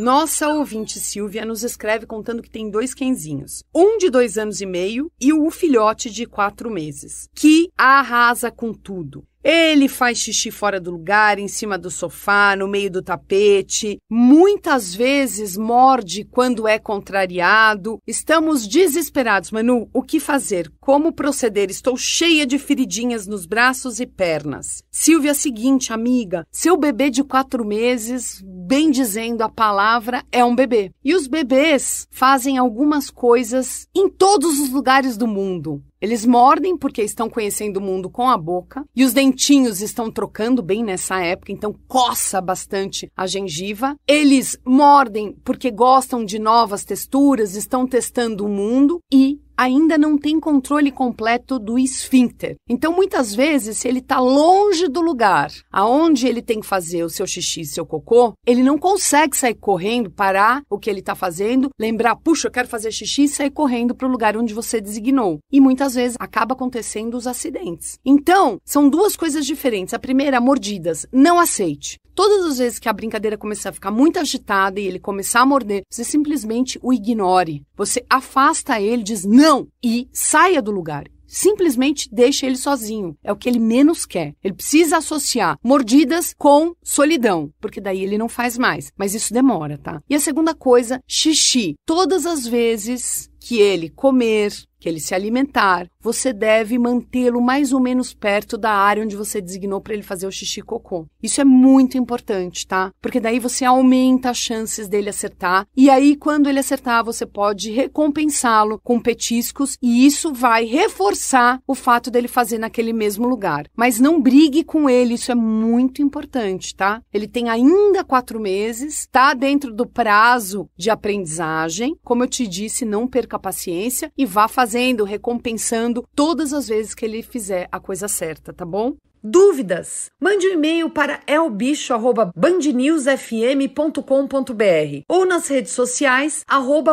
Nossa ouvinte Silvia nos escreve contando que tem dois quenzinhos. Um de dois anos e meio e o filhote de quatro meses, que arrasa com tudo. Ele faz xixi fora do lugar, em cima do sofá, no meio do tapete. Muitas vezes morde quando é contrariado. Estamos desesperados, Manu. O que fazer? Como proceder? Estou cheia de feridinhas nos braços e pernas. Silvia, seguinte, amiga. Seu bebê de quatro meses, bem dizendo a palavra, é um bebê. E os bebês fazem algumas coisas em todos os lugares do mundo. Eles mordem porque estão conhecendo o mundo com a boca e os dentinhos estão trocando bem nessa época, então coça bastante a gengiva. Eles mordem porque gostam de novas texturas, estão testando o mundo e ainda não tem controle completo do esfíncter. Então, muitas vezes, se ele está longe do lugar aonde ele tem que fazer o seu xixi, seu cocô, ele não consegue sair correndo, parar o que ele está fazendo, lembrar, puxa, eu quero fazer xixi e sair correndo para o lugar onde você designou. E muitas vezes acaba acontecendo os acidentes. Então, são duas coisas diferentes. A primeira, mordidas. Não aceite. Todas as vezes que a brincadeira começar a ficar muito agitada e ele começar a morder, você simplesmente o ignore. Você afasta ele, diz não não e saia do lugar simplesmente deixa ele sozinho. É o que ele menos quer. Ele precisa associar mordidas com solidão, porque daí ele não faz mais. Mas isso demora, tá? E a segunda coisa, xixi. Todas as vezes que ele comer, que ele se alimentar, você deve mantê-lo mais ou menos perto da área onde você designou para ele fazer o xixi cocô. Isso é muito importante, tá? Porque daí você aumenta as chances dele acertar e aí quando ele acertar, você pode recompensá-lo com petiscos e isso vai reforçar o fato dele fazer naquele mesmo lugar. Mas não brigue com ele, isso é muito importante, tá? Ele tem ainda quatro meses, tá dentro do prazo de aprendizagem. Como eu te disse, não perca perca a paciência e vá fazendo, recompensando todas as vezes que ele fizer a coisa certa, tá bom? Dúvidas? Mande um e-mail para elbicho@bandnewsfm.com.br ou nas redes sociais arroba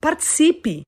Participe!